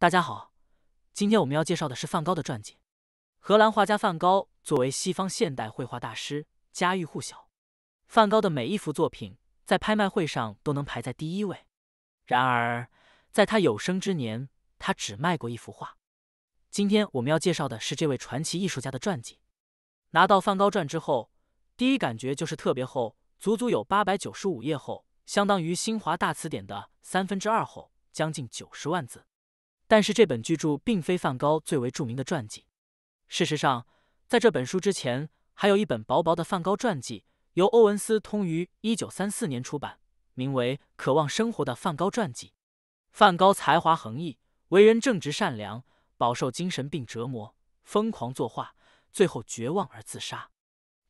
大家好，今天我们要介绍的是梵高的传记。荷兰画家梵高作为西方现代绘画大师，家喻户晓。梵高的每一幅作品在拍卖会上都能排在第一位。然而，在他有生之年，他只卖过一幅画。今天我们要介绍的是这位传奇艺术家的传记。拿到《梵高传》之后，第一感觉就是特别厚，足足有八百九十五页厚，相当于新华大词典的三分之二厚，将近九十万字。但是这本巨著并非梵高最为著名的传记。事实上，在这本书之前，还有一本薄薄的梵高传记，由欧文斯通于一九三四年出版，名为《渴望生活的梵高传记》。梵高才华横溢，为人正直善良，饱受精神病折磨，疯狂作画，最后绝望而自杀。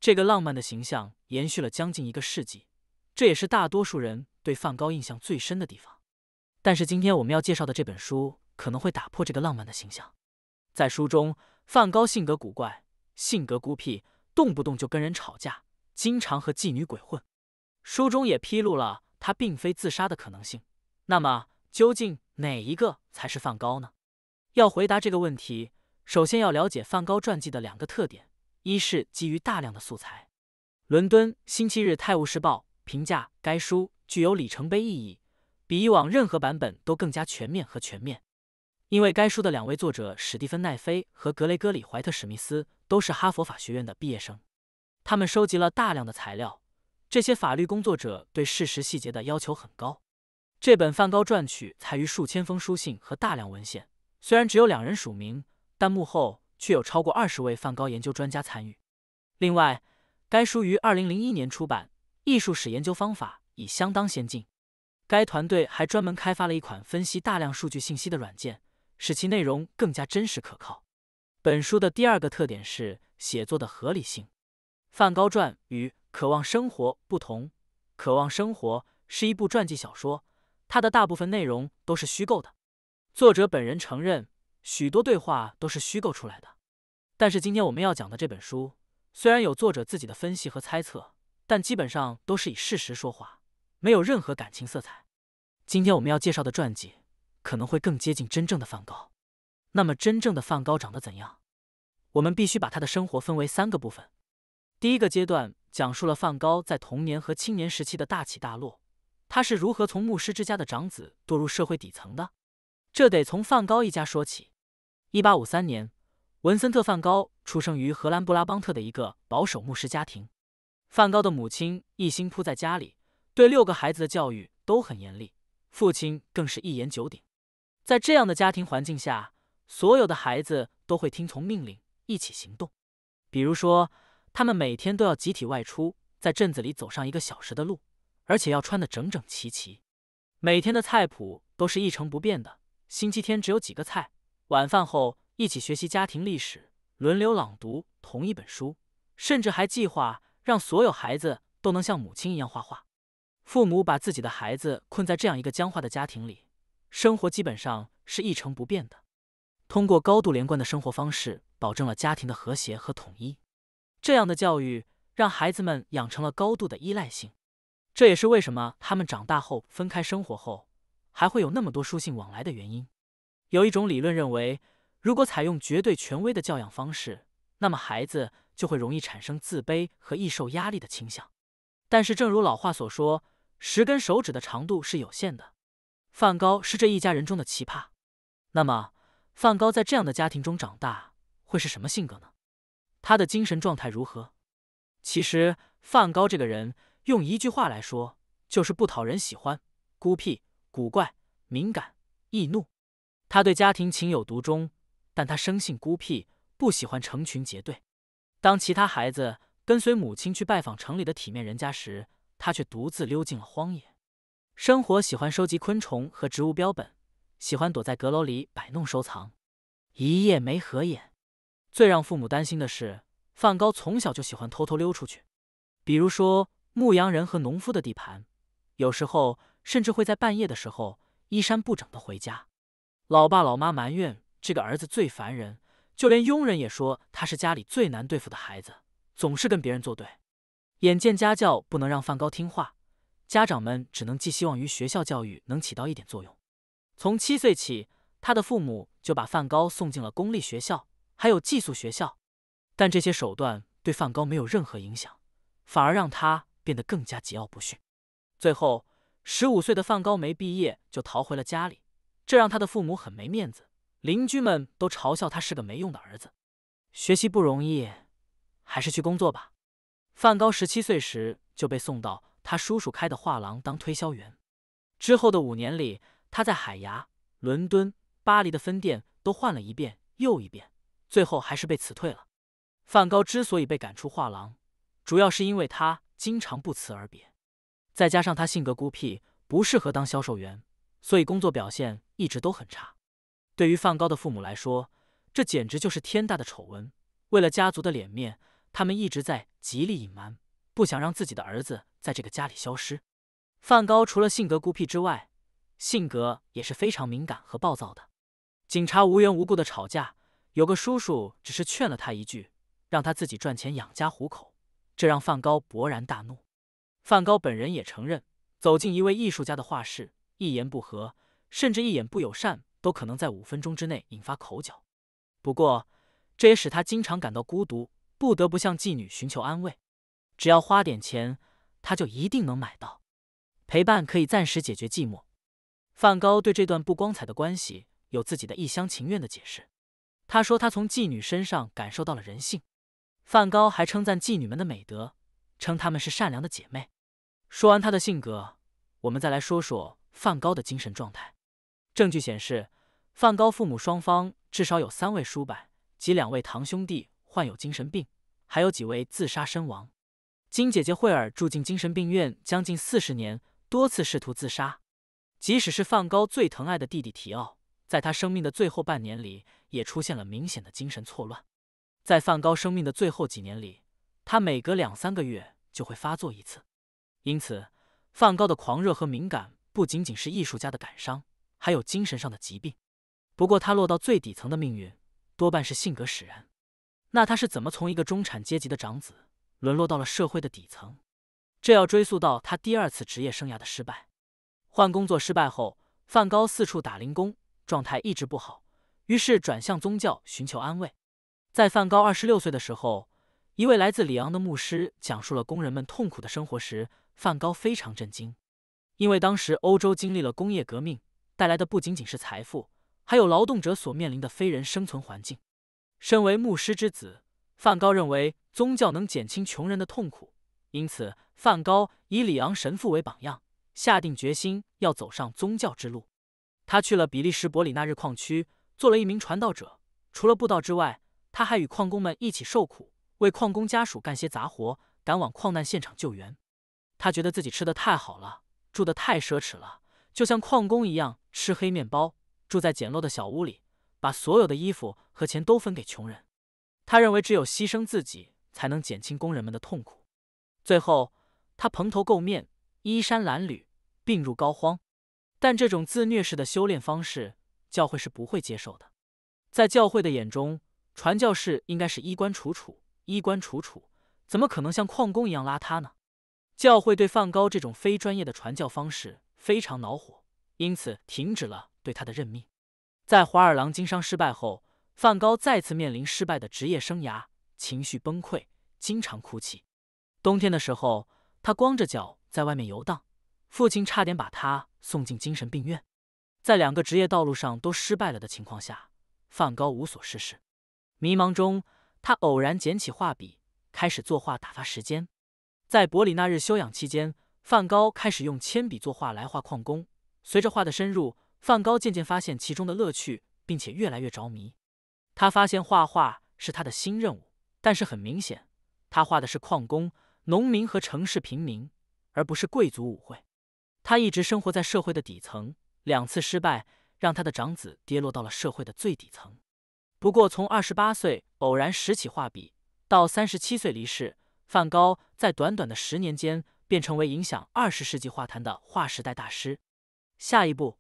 这个浪漫的形象延续了将近一个世纪，这也是大多数人对梵高印象最深的地方。但是今天我们要介绍的这本书。可能会打破这个浪漫的形象。在书中，梵高性格古怪，性格孤僻，动不动就跟人吵架，经常和妓女鬼混。书中也披露了他并非自杀的可能性。那么，究竟哪一个才是梵高呢？要回答这个问题，首先要了解梵高传记的两个特点：一是基于大量的素材。伦敦《星期日泰晤士报》评价该书具有里程碑意义，比以往任何版本都更加全面和全面。因为该书的两位作者史蒂芬奈菲和格雷戈里怀特史密斯都是哈佛法学院的毕业生，他们收集了大量的材料。这些法律工作者对事实细节的要求很高。这本《梵高传》取材于数千封书信和大量文献，虽然只有两人署名，但幕后却有超过二十位梵高研究专家参与。另外，该书于二零零一年出版，艺术史研究方法已相当先进。该团队还专门开发了一款分析大量数据信息的软件。使其内容更加真实可靠。本书的第二个特点是写作的合理性。《梵高传》与《渴望生活》不同，《渴望生活》是一部传记小说，它的大部分内容都是虚构的。作者本人承认许多对话都是虚构出来的。但是今天我们要讲的这本书，虽然有作者自己的分析和猜测，但基本上都是以事实说话，没有任何感情色彩。今天我们要介绍的传记。可能会更接近真正的梵高。那么，真正的梵高长得怎样？我们必须把他的生活分为三个部分。第一个阶段讲述了梵高在童年和青年时期的大起大落。他是如何从牧师之家的长子堕入社会底层的？这得从梵高一家说起。一八五三年，文森特·梵高出生于荷兰布拉邦特的一个保守牧师家庭。梵高的母亲一心扑在家里，对六个孩子的教育都很严厉，父亲更是一言九鼎。在这样的家庭环境下，所有的孩子都会听从命令，一起行动。比如说，他们每天都要集体外出，在镇子里走上一个小时的路，而且要穿得整整齐齐。每天的菜谱都是一成不变的，星期天只有几个菜。晚饭后一起学习家庭历史，轮流朗读同一本书，甚至还计划让所有孩子都能像母亲一样画画。父母把自己的孩子困在这样一个僵化的家庭里。生活基本上是一成不变的，通过高度连贯的生活方式，保证了家庭的和谐和统一。这样的教育让孩子们养成了高度的依赖性，这也是为什么他们长大后分开生活后还会有那么多书信往来的原因。有一种理论认为，如果采用绝对权威的教养方式，那么孩子就会容易产生自卑和易受压力的倾向。但是，正如老话所说，十根手指的长度是有限的。梵高是这一家人中的奇葩，那么梵高在这样的家庭中长大，会是什么性格呢？他的精神状态如何？其实，梵高这个人，用一句话来说，就是不讨人喜欢，孤僻、古怪、敏感、易怒。他对家庭情有独钟，但他生性孤僻，不喜欢成群结队。当其他孩子跟随母亲去拜访城里的体面人家时，他却独自溜进了荒野。生活喜欢收集昆虫和植物标本，喜欢躲在阁楼里摆弄收藏，一夜没合眼。最让父母担心的是，梵高从小就喜欢偷偷溜出去，比如说牧羊人和农夫的地盘，有时候甚至会在半夜的时候衣衫不整的回家。老爸老妈埋怨这个儿子最烦人，就连佣人也说他是家里最难对付的孩子，总是跟别人作对。眼见家教不能让梵高听话。家长们只能寄希望于学校教育能起到一点作用。从七岁起，他的父母就把梵高送进了公立学校，还有寄宿学校。但这些手段对梵高没有任何影响，反而让他变得更加桀骜不驯。最后，十五岁的梵高没毕业就逃回了家里，这让他的父母很没面子。邻居们都嘲笑他是个没用的儿子，学习不容易，还是去工作吧。梵高十七岁时就被送到。他叔叔开的画廊当推销员，之后的五年里，他在海牙、伦敦、巴黎的分店都换了一遍又一遍，最后还是被辞退了。梵高之所以被赶出画廊，主要是因为他经常不辞而别，再加上他性格孤僻，不适合当销售员，所以工作表现一直都很差。对于梵高的父母来说，这简直就是天大的丑闻。为了家族的脸面，他们一直在极力隐瞒。不想让自己的儿子在这个家里消失。梵高除了性格孤僻之外，性格也是非常敏感和暴躁的。警察无缘无故的吵架，有个叔叔只是劝了他一句，让他自己赚钱养家糊口，这让梵高勃然大怒。梵高本人也承认，走进一位艺术家的画室，一言不合，甚至一眼不友善，都可能在五分钟之内引发口角。不过，这也使他经常感到孤独，不得不向妓女寻求安慰。只要花点钱，他就一定能买到。陪伴可以暂时解决寂寞。梵高对这段不光彩的关系有自己的一厢情愿的解释。他说他从妓女身上感受到了人性。梵高还称赞妓女们的美德，称她们是善良的姐妹。说完他的性格，我们再来说说梵高的精神状态。证据显示，梵高父母双方至少有三位叔伯及两位堂兄弟患有精神病，还有几位自杀身亡。金姐姐惠尔住进精神病院将近四十年，多次试图自杀。即使是梵高最疼爱的弟弟提奥，在他生命的最后半年里，也出现了明显的精神错乱。在梵高生命的最后几年里，他每隔两三个月就会发作一次。因此，梵高的狂热和敏感不仅仅是艺术家的感伤，还有精神上的疾病。不过，他落到最底层的命运，多半是性格使然。那他是怎么从一个中产阶级的长子？沦落到了社会的底层，这要追溯到他第二次职业生涯的失败。换工作失败后，梵高四处打零工，状态一直不好，于是转向宗教寻求安慰。在梵高二十六岁的时候，一位来自里昂的牧师讲述了工人们痛苦的生活时，梵高非常震惊，因为当时欧洲经历了工业革命带来的不仅仅是财富，还有劳动者所面临的非人生存环境。身为牧师之子。梵高认为宗教能减轻穷人的痛苦，因此梵高以里昂神父为榜样，下定决心要走上宗教之路。他去了比利时伯里纳日矿区，做了一名传道者。除了布道之外，他还与矿工们一起受苦，为矿工家属干些杂活，赶往矿难现场救援。他觉得自己吃的太好了，住的太奢侈了，就像矿工一样吃黑面包，住在简陋的小屋里，把所有的衣服和钱都分给穷人。他认为只有牺牲自己才能减轻工人们的痛苦。最后，他蓬头垢面、衣衫褴褛、病入膏肓。但这种自虐式的修炼方式，教会是不会接受的。在教会的眼中，传教士应该是衣冠楚楚、衣冠楚楚，怎么可能像矿工一样邋遢呢？教会对梵高这种非专业的传教方式非常恼火，因此停止了对他的任命。在华尔狼经商失败后。梵高再次面临失败的职业生涯，情绪崩溃，经常哭泣。冬天的时候，他光着脚在外面游荡，父亲差点把他送进精神病院。在两个职业道路上都失败了的情况下，梵高无所事事，迷茫中，他偶然捡起画笔，开始作画打发时间。在伯里纳日休养期间，梵高开始用铅笔作画来画矿工。随着画的深入，梵高渐渐发现其中的乐趣，并且越来越着迷。他发现画画是他的新任务，但是很明显，他画的是矿工、农民和城市平民，而不是贵族舞会。他一直生活在社会的底层，两次失败让他的长子跌落到了社会的最底层。不过，从二十八岁偶然拾起画笔到三十七岁离世，梵高在短短的十年间便成为影响二十世纪画坛的划时代大师。下一步，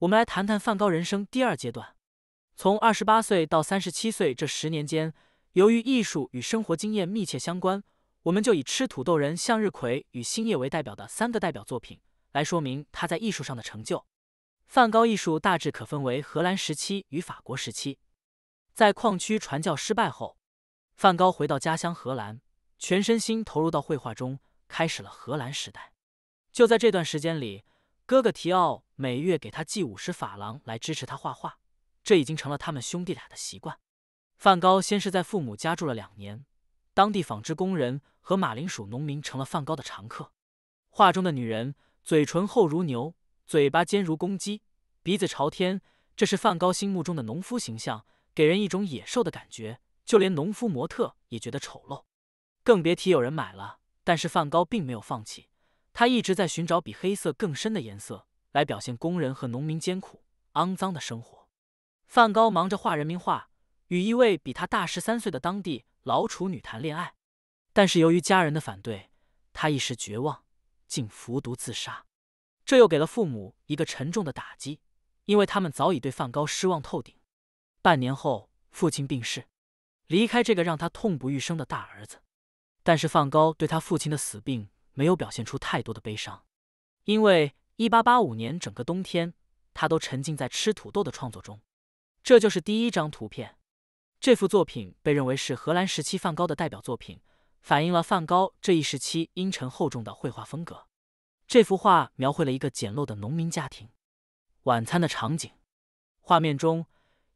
我们来谈谈梵高人生第二阶段。从二十八岁到三十七岁这十年间，由于艺术与生活经验密切相关，我们就以《吃土豆人》《向日葵》与《星夜》为代表的三个代表作品来说明他在艺术上的成就。梵高艺术大致可分为荷兰时期与法国时期。在矿区传教失败后，梵高回到家乡荷兰，全身心投入到绘画中，开始了荷兰时代。就在这段时间里，哥哥提奥每月给他寄五十法郎来支持他画画。这已经成了他们兄弟俩的习惯。梵高先是在父母家住了两年，当地纺织工人和马铃薯农民成了梵高的常客。画中的女人嘴唇厚如牛，嘴巴尖如公鸡，鼻子朝天，这是梵高心目中的农夫形象，给人一种野兽的感觉。就连农夫模特也觉得丑陋，更别提有人买了。但是梵高并没有放弃，他一直在寻找比黑色更深的颜色，来表现工人和农民艰苦、肮脏的生活。梵高忙着画人民画，与一位比他大十三岁的当地老处女谈恋爱，但是由于家人的反对，他一时绝望，竟服毒自杀。这又给了父母一个沉重的打击，因为他们早已对梵高失望透顶。半年后，父亲病逝，离开这个让他痛不欲生的大儿子。但是梵高对他父亲的死病没有表现出太多的悲伤，因为一八八五年整个冬天，他都沉浸在吃土豆的创作中。这就是第一张图片，这幅作品被认为是荷兰时期梵高的代表作品，反映了梵高这一时期阴沉厚重的绘画风格。这幅画描绘了一个简陋的农民家庭晚餐的场景。画面中，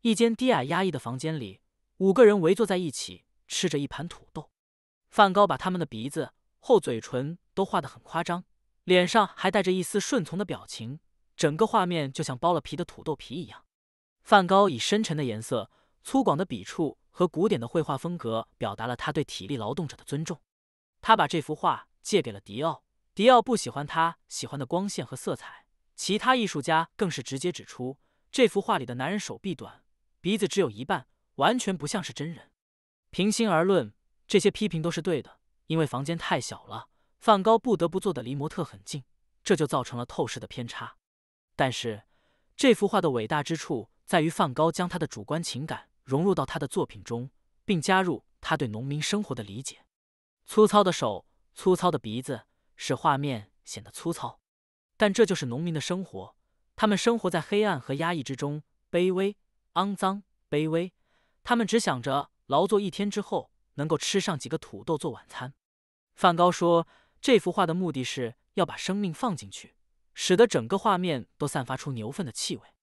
一间低矮压抑的房间里，五个人围坐在一起吃着一盘土豆。梵高把他们的鼻子、厚嘴唇都画得很夸张，脸上还带着一丝顺从的表情，整个画面就像剥了皮的土豆皮一样。梵高以深沉的颜色、粗犷的笔触和古典的绘画风格，表达了他对体力劳动者的尊重。他把这幅画借给了迪奥，迪奥不喜欢他喜欢的光线和色彩。其他艺术家更是直接指出，这幅画里的男人手臂短，鼻子只有一半，完全不像是真人。平心而论，这些批评都是对的，因为房间太小了，梵高不得不坐的离模特很近，这就造成了透视的偏差。但是，这幅画的伟大之处。在于梵高将他的主观情感融入到他的作品中，并加入他对农民生活的理解。粗糙的手、粗糙的鼻子，使画面显得粗糙。但这就是农民的生活，他们生活在黑暗和压抑之中，卑微、肮脏、卑微。他们只想着劳作一天之后能够吃上几个土豆做晚餐。梵高说，这幅画的目的是要把生命放进去，使得整个画面都散发出牛粪的气味。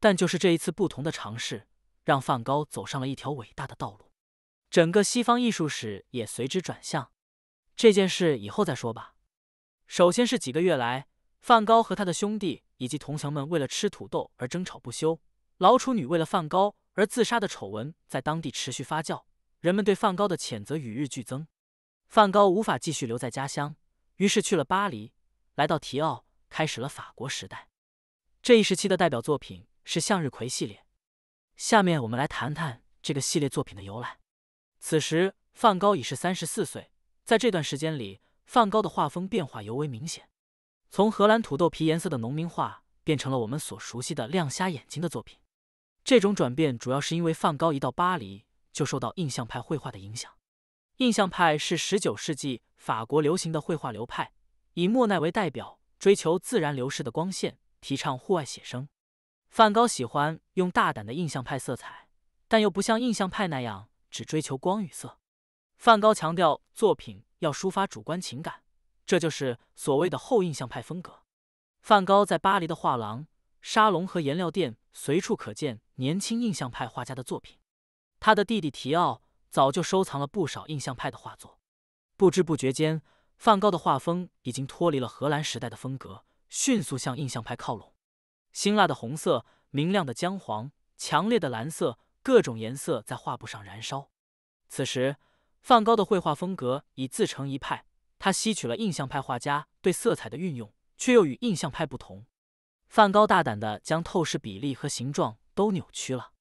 但就是这一次不同的尝试，让梵高走上了一条伟大的道路，整个西方艺术史也随之转向。这件事以后再说吧。首先是几个月来，梵高和他的兄弟以及同乡们为了吃土豆而争吵不休，老处女为了梵高而自杀的丑闻在当地持续发酵，人们对梵高的谴责与日俱增。梵高无法继续留在家乡，于是去了巴黎，来到提奥，开始了法国时代。这一时期的代表作品。是向日葵系列。下面我们来谈谈这个系列作品的由来。此时，梵高已是三十四岁。在这段时间里，梵高的画风变化尤为明显，从荷兰土豆皮颜色的农民画变成了我们所熟悉的亮瞎眼睛的作品。这种转变主要是因为梵高一到巴黎就受到印象派绘画的影响。印象派是十九世纪法国流行的绘画流派，以莫奈为代表，追求自然流逝的光线，提倡户外写生。梵高喜欢用大胆的印象派色彩，但又不像印象派那样只追求光与色。梵高强调作品要抒发主观情感，这就是所谓的后印象派风格。梵高在巴黎的画廊、沙龙和颜料店随处可见年轻印象派画家的作品。他的弟弟提奥早就收藏了不少印象派的画作。不知不觉间，梵高的画风已经脱离了荷兰时代的风格，迅速向印象派靠拢。辛辣的红色，明亮的姜黄，强烈的蓝色，各种颜色在画布上燃烧。此时，梵高的绘画风格已自成一派。他吸取了印象派画家对色彩的运用，却又与印象派不同。梵高大胆的将透视比例和形状都扭曲了。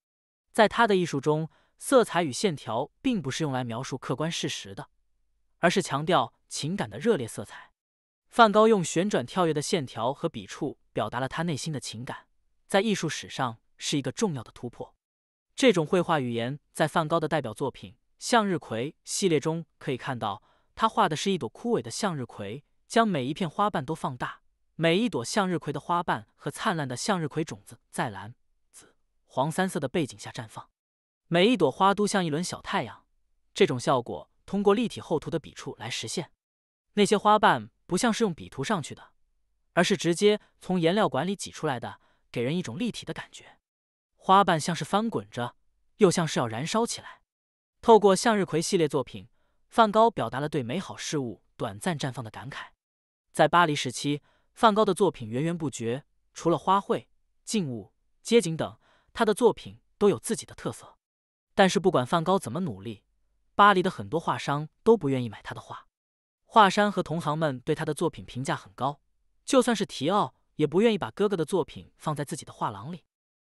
在他的艺术中，色彩与线条并不是用来描述客观事实的，而是强调情感的热烈色彩。梵高用旋转跳跃的线条和笔触表达了他内心的情感，在艺术史上是一个重要的突破。这种绘画语言在梵高的代表作品《向日葵》系列中可以看到，他画的是一朵枯萎的向日葵，将每一片花瓣都放大，每一朵向日葵的花瓣和灿烂的向日葵种子在蓝、紫、黄三色的背景下绽放，每一朵花都像一轮小太阳。这种效果通过立体厚涂的笔触来实现，那些花瓣。不像是用笔涂上去的，而是直接从颜料管里挤出来的，给人一种立体的感觉。花瓣像是翻滚着，又像是要燃烧起来。透过向日葵系列作品，梵高表达了对美好事物短暂绽放的感慨。在巴黎时期，梵高的作品源源不绝，除了花卉、静物、街景等，他的作品都有自己的特色。但是不管梵高怎么努力，巴黎的很多画商都不愿意买他的画。华山和同行们对他的作品评价很高，就算是提奥也不愿意把哥哥的作品放在自己的画廊里，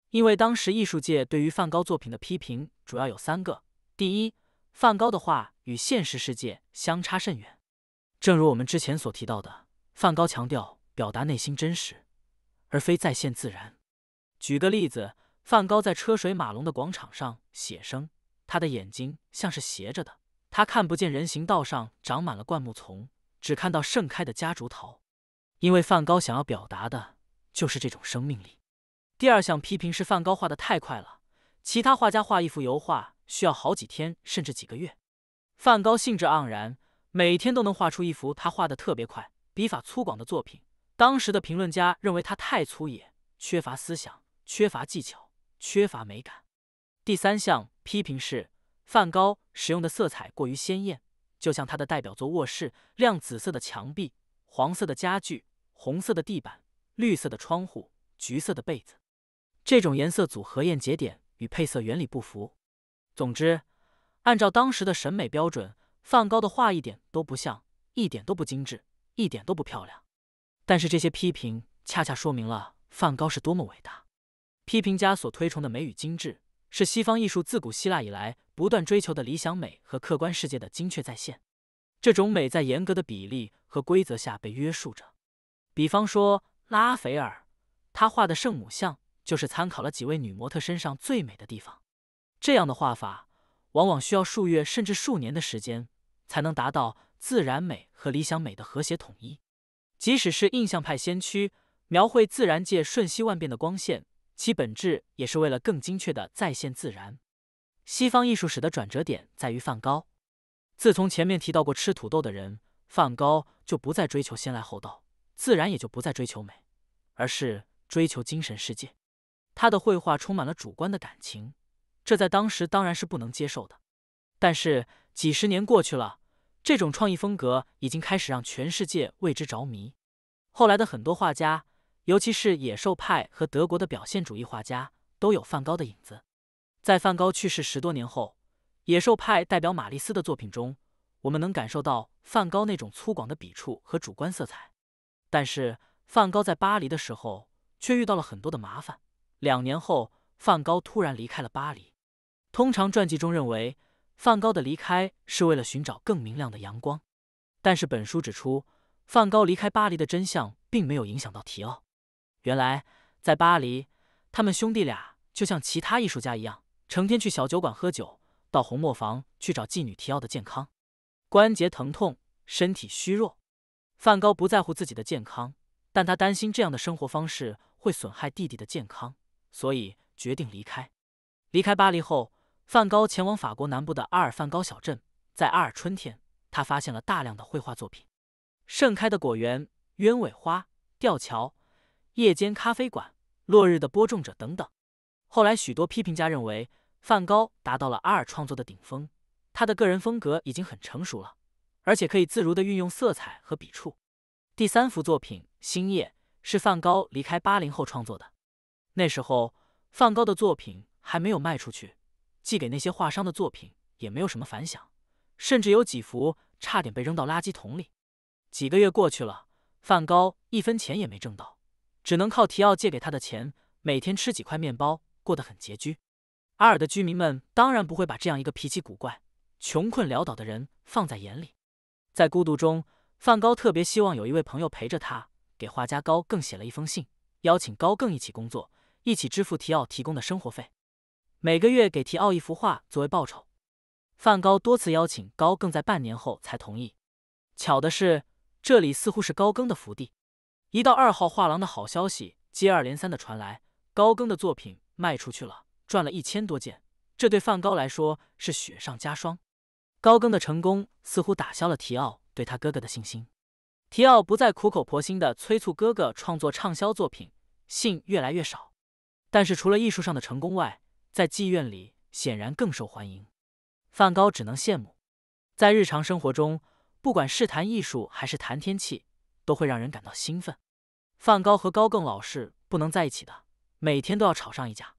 因为当时艺术界对于梵高作品的批评主要有三个：第一，梵高的画与现实世界相差甚远。正如我们之前所提到的，梵高强调表达内心真实，而非再现自然。举个例子，梵高在车水马龙的广场上写生，他的眼睛像是斜着的。他看不见人行道上长满了灌木丛，只看到盛开的夹竹桃。因为梵高想要表达的就是这种生命力。第二项批评是梵高画的太快了，其他画家画一幅油画需要好几天甚至几个月，梵高兴致盎然，每天都能画出一幅他画的特别快、笔法粗犷的作品。当时的评论家认为他太粗野，缺乏思想，缺乏技巧，缺乏美感。第三项批评是。梵高使用的色彩过于鲜艳，就像他的代表作《卧室》，亮紫色的墙壁、黄色的家具、红色的地板、绿色的窗户、橘色的被子，这种颜色组合艳节点与配色原理不符。总之，按照当时的审美标准，梵高的画一点都不像，一点都不精致，一点都不漂亮。但是这些批评恰恰说明了梵高是多么伟大。批评家所推崇的美与精致。是西方艺术自古希腊以来不断追求的理想美和客观世界的精确再现。这种美在严格的比例和规则下被约束着。比方说拉斐尔，他画的圣母像就是参考了几位女模特身上最美的地方。这样的画法往往需要数月甚至数年的时间才能达到自然美和理想美的和谐统一。即使是印象派先驱，描绘自然界瞬息万变的光线。其本质也是为了更精确的再现自然。西方艺术史的转折点在于梵高。自从前面提到过吃土豆的人，梵高就不再追求先来后到，自然也就不再追求美，而是追求精神世界。他的绘画充满了主观的感情，这在当时当然是不能接受的。但是几十年过去了，这种创意风格已经开始让全世界为之着迷。后来的很多画家。尤其是野兽派和德国的表现主义画家都有梵高的影子。在梵高去世十多年后，野兽派代表马利斯的作品中，我们能感受到梵高那种粗犷的笔触和主观色彩。但是，梵高在巴黎的时候却遇到了很多的麻烦。两年后，梵高突然离开了巴黎。通常传记中认为，梵高的离开是为了寻找更明亮的阳光，但是本书指出，梵高离开巴黎的真相并没有影响到提奥。原来，在巴黎，他们兄弟俩就像其他艺术家一样，成天去小酒馆喝酒，到红磨坊去找妓女。提奥的健康，关节疼痛，身体虚弱。梵高不在乎自己的健康，但他担心这样的生活方式会损害弟弟的健康，所以决定离开。离开巴黎后，梵高前往法国南部的阿尔。梵高小镇在阿尔，春天，他发现了大量的绘画作品：盛开的果园、鸢尾花、吊桥。夜间咖啡馆、落日的播种者等等。后来，许多批评家认为，梵高达到了阿尔创作的顶峰，他的个人风格已经很成熟了，而且可以自如地运用色彩和笔触。第三幅作品《星夜》是梵高离开八零后创作的。那时候，梵高的作品还没有卖出去，寄给那些画商的作品也没有什么反响，甚至有几幅差点被扔到垃圾桶里。几个月过去了，梵高一分钱也没挣到。只能靠提奥借给他的钱，每天吃几块面包，过得很拮据。阿尔的居民们当然不会把这样一个脾气古怪、穷困潦倒的人放在眼里。在孤独中，梵高特别希望有一位朋友陪着他。给画家高更写了一封信，邀请高更一起工作，一起支付提奥提供的生活费，每个月给提奥一幅画作为报酬。梵高多次邀请高更，在半年后才同意。巧的是，这里似乎是高更的福地。一到二号画廊的好消息接二连三的传来，高更的作品卖出去了，赚了一千多件。这对梵高来说是雪上加霜。高更的成功似乎打消了提奥对他哥哥的信心，提奥不再苦口婆心的催促哥哥创作畅销作品，信越来越少。但是除了艺术上的成功外，在妓院里显然更受欢迎。梵高只能羡慕。在日常生活中，不管是谈艺术还是谈天气。都会让人感到兴奋。梵高和高更老是不能在一起的，每天都要吵上一架。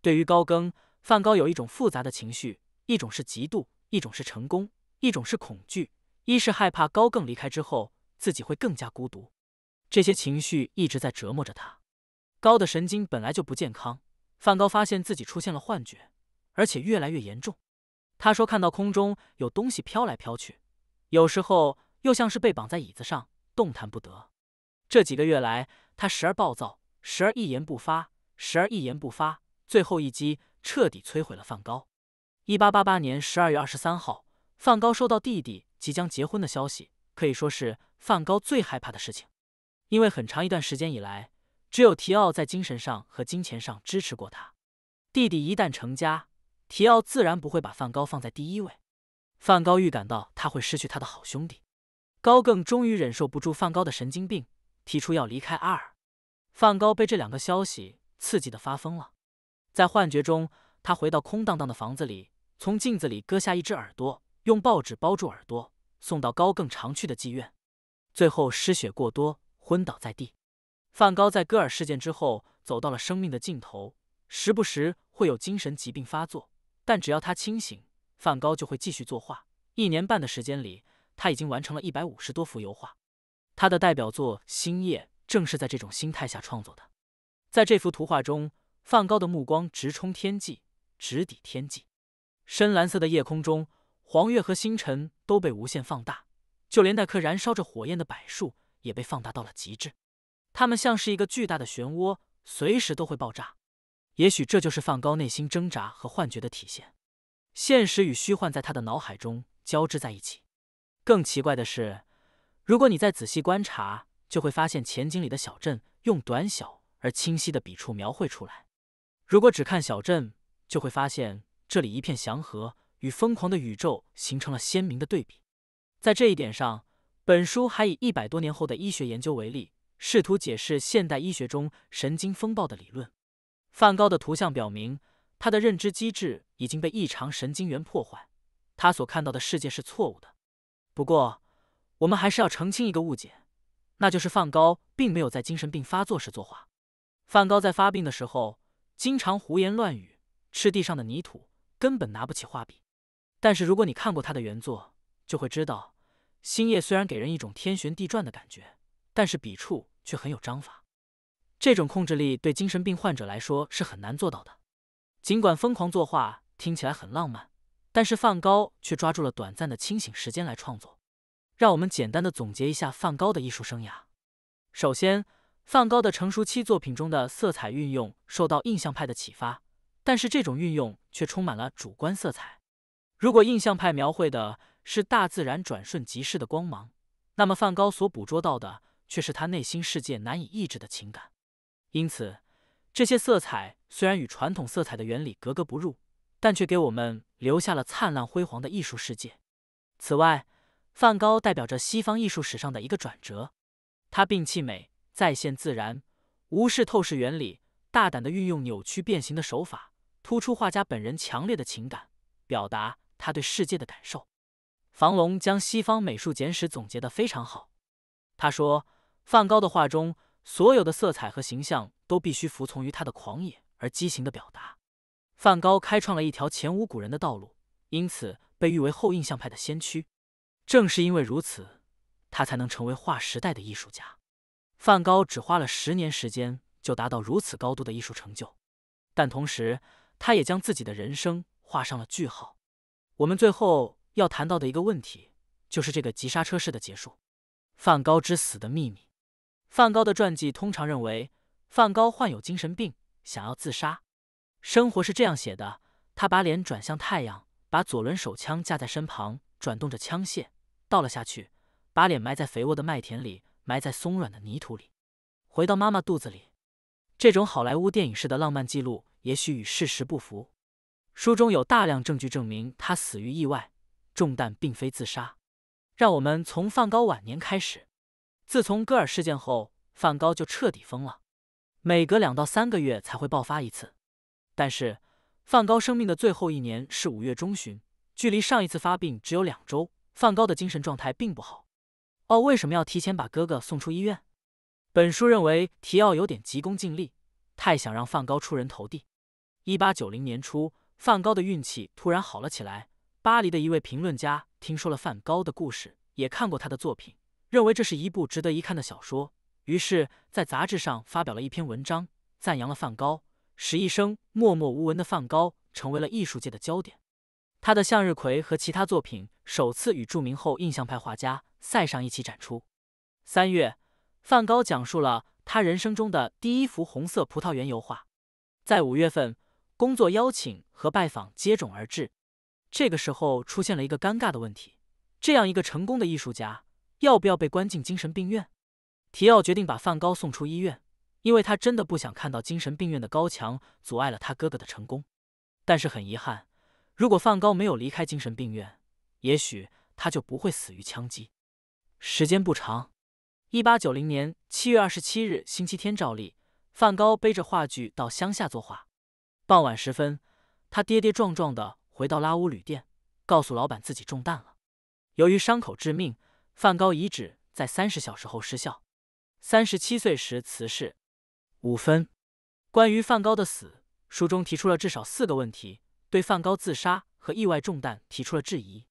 对于高更，梵高有一种复杂的情绪：一种是嫉妒，一种是成功，一种是恐惧，一是害怕高更离开之后自己会更加孤独。这些情绪一直在折磨着他。高的神经本来就不健康，梵高发现自己出现了幻觉，而且越来越严重。他说看到空中有东西飘来飘去，有时候又像是被绑在椅子上。动弹不得。这几个月来，他时而暴躁，时而一言不发，时而一言不发。最后一击彻底摧毁了梵高。一八八八年十二月二十三号，梵高收到弟弟即将结婚的消息，可以说是梵高最害怕的事情。因为很长一段时间以来，只有提奥在精神上和金钱上支持过他。弟弟一旦成家，提奥自然不会把梵高放在第一位。梵高预感到他会失去他的好兄弟。高更终于忍受不住梵高的神经病，提出要离开阿尔。梵高被这两个消息刺激的发疯了，在幻觉中，他回到空荡荡的房子里，从镜子里割下一只耳朵，用报纸包住耳朵，送到高更常去的妓院，最后失血过多，昏倒在地。梵高在戈尔事件之后走到了生命的尽头，时不时会有精神疾病发作，但只要他清醒，梵高就会继续作画。一年半的时间里。他已经完成了一百五十多幅油画，他的代表作《星夜》正是在这种心态下创作的。在这幅图画中，梵高的目光直冲天际，直抵天际。深蓝色的夜空中，黄月和星辰都被无限放大，就连那棵燃烧着火焰的柏树也被放大到了极致。它们像是一个巨大的漩涡，随时都会爆炸。也许这就是梵高内心挣扎和幻觉的体现，现实与虚幻在他的脑海中交织在一起。更奇怪的是，如果你再仔细观察，就会发现前景里的小镇用短小而清晰的笔触描绘出来。如果只看小镇，就会发现这里一片祥和，与疯狂的宇宙形成了鲜明的对比。在这一点上，本书还以一百多年后的医学研究为例，试图解释现代医学中神经风暴的理论。梵高的图像表明，他的认知机制已经被异常神经元破坏，他所看到的世界是错误的。不过，我们还是要澄清一个误解，那就是梵高并没有在精神病发作时作画。梵高在发病的时候经常胡言乱语，吃地上的泥土，根本拿不起画笔。但是如果你看过他的原作，就会知道，星夜虽然给人一种天旋地转的感觉，但是笔触却很有章法。这种控制力对精神病患者来说是很难做到的。尽管疯狂作画听起来很浪漫。但是梵高却抓住了短暂的清醒时间来创作。让我们简单的总结一下梵高的艺术生涯。首先，梵高的成熟期作品中的色彩运用受到印象派的启发，但是这种运用却充满了主观色彩。如果印象派描绘的是大自然转瞬即逝的光芒，那么梵高所捕捉到的却是他内心世界难以抑制的情感。因此，这些色彩虽然与传统色彩的原理格格不入。但却给我们留下了灿烂辉煌的艺术世界。此外，梵高代表着西方艺术史上的一个转折。他摒弃美，再现自然，无视透视原理，大胆的运用扭曲变形的手法，突出画家本人强烈的情感，表达他对世界的感受。房龙将西方美术简史总结的非常好。他说：“梵高的画中，所有的色彩和形象都必须服从于他的狂野而畸形的表达。”梵高开创了一条前无古人的道路，因此被誉为后印象派的先驱。正是因为如此，他才能成为划时代的艺术家。梵高只花了十年时间就达到如此高度的艺术成就，但同时，他也将自己的人生画上了句号。我们最后要谈到的一个问题，就是这个急刹车式的结束——梵高之死的秘密。梵高的传记通常认为，梵高患有精神病，想要自杀。生活是这样写的：他把脸转向太阳，把左轮手枪架在身旁，转动着枪械，倒了下去，把脸埋在肥沃的麦田里，埋在松软的泥土里，回到妈妈肚子里。这种好莱坞电影式的浪漫记录也许与事实不符。书中有大量证据证明他死于意外，中弹并非自杀。让我们从梵高晚年开始。自从戈尔事件后，梵高就彻底疯了，每隔两到三个月才会爆发一次。但是，梵高生命的最后一年是五月中旬，距离上一次发病只有两周。梵高的精神状态并不好。哦，为什么要提前把哥哥送出医院？本书认为，提奥有点急功近利，太想让梵高出人头地。一八九零年初，梵高的运气突然好了起来。巴黎的一位评论家听说了梵高的故事，也看过他的作品，认为这是一部值得一看的小说，于是，在杂志上发表了一篇文章，赞扬了梵高。使一生默默无闻的梵高成为了艺术界的焦点，他的向日葵和其他作品首次与著名后印象派画家塞尚一起展出。三月，梵高讲述了他人生中的第一幅红色葡萄园油画。在五月份，工作邀请和拜访接踵而至。这个时候出现了一个尴尬的问题：这样一个成功的艺术家，要不要被关进精神病院？提奥决定把梵高送出医院。因为他真的不想看到精神病院的高墙阻碍了他哥哥的成功，但是很遗憾，如果梵高没有离开精神病院，也许他就不会死于枪击。时间不长，一八九零年七月二十七日，星期天，照例，梵高背着画具到乡下作画。傍晚时分，他跌跌撞撞地回到拉乌旅店，告诉老板自己中弹了。由于伤口致命，梵高遗址在三十小时后失效。三十七岁时，辞世。五分。关于梵高的死，书中提出了至少四个问题，对梵高自杀和意外中弹提出了质疑。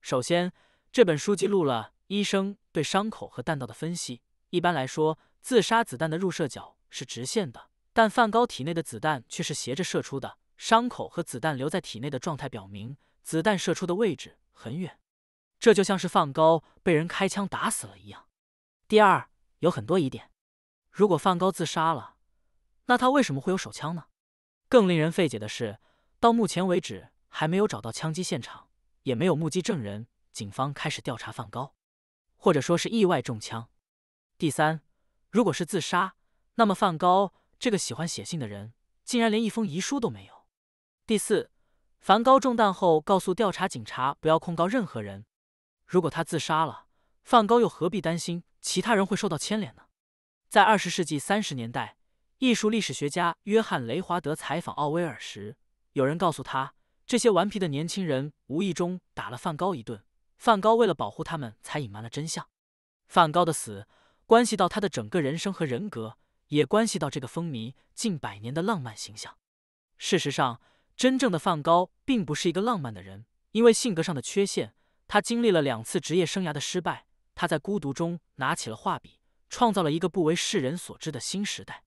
首先，这本书记录了医生对伤口和弹道的分析。一般来说，自杀子弹的入射角是直线的，但梵高体内的子弹却是斜着射出的。伤口和子弹留在体内的状态表明，子弹射出的位置很远，这就像是梵高被人开枪打死了一样。第二，有很多疑点。如果梵高自杀了，那他为什么会有手枪呢？更令人费解的是，到目前为止还没有找到枪击现场，也没有目击证人。警方开始调查梵高，或者说是意外中枪。第三，如果是自杀，那么梵高这个喜欢写信的人，竟然连一封遗书都没有。第四，梵高中弹后告诉调查警察不要控告任何人。如果他自杀了，梵高又何必担心其他人会受到牵连呢？在二十世纪三十年代，艺术历史学家约翰·雷华德采访奥威尔时，有人告诉他，这些顽皮的年轻人无意中打了梵高一顿，梵高为了保护他们才隐瞒了真相。梵高的死关系到他的整个人生和人格，也关系到这个风靡近百年的浪漫形象。事实上，真正的梵高并不是一个浪漫的人，因为性格上的缺陷，他经历了两次职业生涯的失败。他在孤独中拿起了画笔。创造了一个不为世人所知的新时代，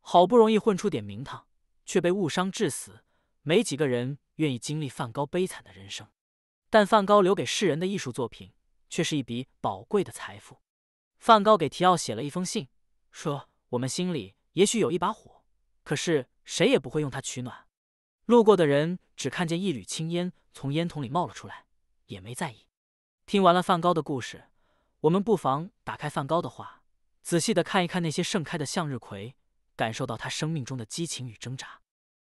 好不容易混出点名堂，却被误伤致死。没几个人愿意经历梵高悲惨的人生，但梵高留给世人的艺术作品却是一笔宝贵的财富。梵高给提奥写了一封信，说：“我们心里也许有一把火，可是谁也不会用它取暖。路过的人只看见一缕青烟从烟筒里冒了出来，也没在意。”听完了梵高的故事，我们不妨打开梵高的话。仔细的看一看那些盛开的向日葵，感受到他生命中的激情与挣扎。